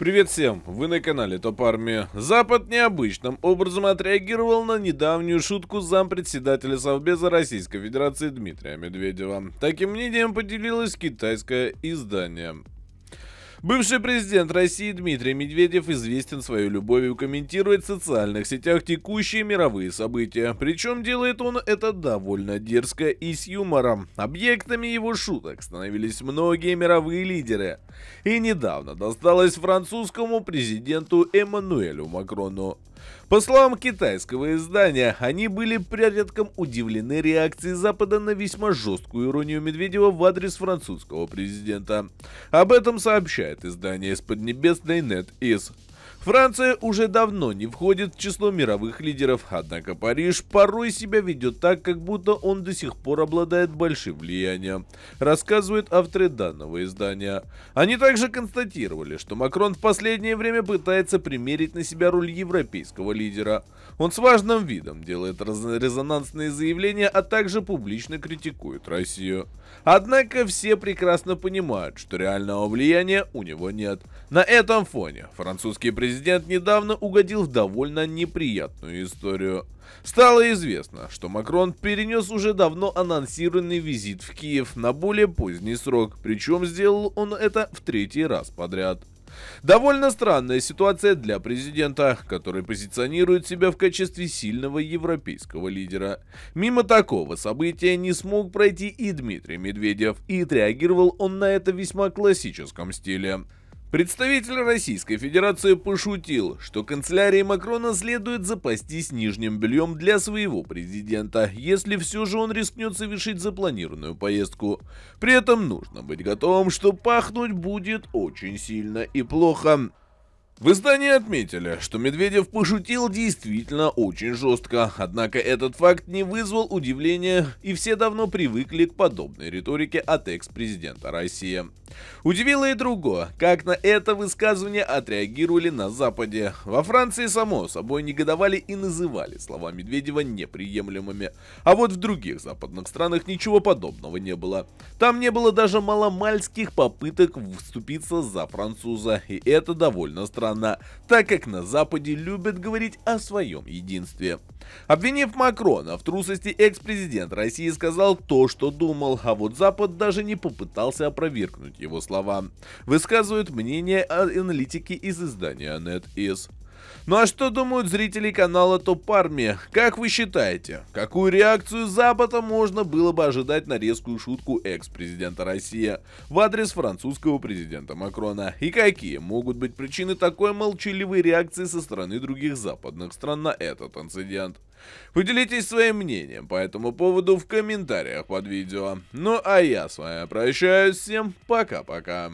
Привет всем, вы на канале Топ Армия. Запад необычным образом отреагировал на недавнюю шутку зампредседателя Совбеза Российской Федерации Дмитрия Медведева. Таким мнением поделилось китайское издание. Бывший президент России Дмитрий Медведев известен своей любовью комментировать в социальных сетях текущие мировые события. Причем делает он это довольно дерзко и с юмором. Объектами его шуток становились многие мировые лидеры. И недавно досталось французскому президенту Эммануэлю Макрону. По словам китайского издания, они были порядком удивлены реакцией Запада на весьма жесткую иронию Медведева в адрес французского президента. Об этом сообщает издание из Поднебесной NetEase. Франция уже давно не входит в число мировых лидеров, однако Париж порой себя ведет так, как будто он до сих пор обладает большим влиянием, рассказывают авторы данного издания. Они также констатировали, что Макрон в последнее время пытается примерить на себя роль европейского лидера. Он с важным видом делает резонансные заявления, а также публично критикует Россию. Однако все прекрасно понимают, что реального влияния у него нет. На этом фоне французский президент президент недавно угодил в довольно неприятную историю. Стало известно, что Макрон перенес уже давно анонсированный визит в Киев на более поздний срок, причем сделал он это в третий раз подряд. Довольно странная ситуация для президента, который позиционирует себя в качестве сильного европейского лидера. Мимо такого события не смог пройти и Дмитрий Медведев, и отреагировал он на это в весьма классическом стиле. Представитель Российской Федерации пошутил, что канцелярии Макрона следует запастись нижним бельем для своего президента, если все же он рискнет совершить запланированную поездку. При этом нужно быть готовым, что пахнуть будет очень сильно и плохо. В издании отметили, что Медведев пошутил действительно очень жестко, однако этот факт не вызвал удивления, и все давно привыкли к подобной риторике от экс-президента России. Удивило и другое, как на это высказывание отреагировали на Западе. Во Франции, само собой, негодовали и называли слова Медведева неприемлемыми. А вот в других западных странах ничего подобного не было. Там не было даже маломальских попыток вступиться за француза, и это довольно странно, так как на Западе любят говорить о своем единстве. Обвинив Макрона в трусости, экс-президент России сказал то, что думал, а вот Запад даже не попытался опровергнуть его его слова, высказывают мнение аналитики из издания NetEase. Ну а что думают зрители канала Топарми? Как вы считаете, какую реакцию Запада можно было бы ожидать на резкую шутку экс-президента России в адрес французского президента Макрона? И какие могут быть причины такой молчаливой реакции со стороны других западных стран на этот инцидент? Поделитесь своим мнением по этому поводу в комментариях под видео. Ну а я с вами прощаюсь, всем пока-пока.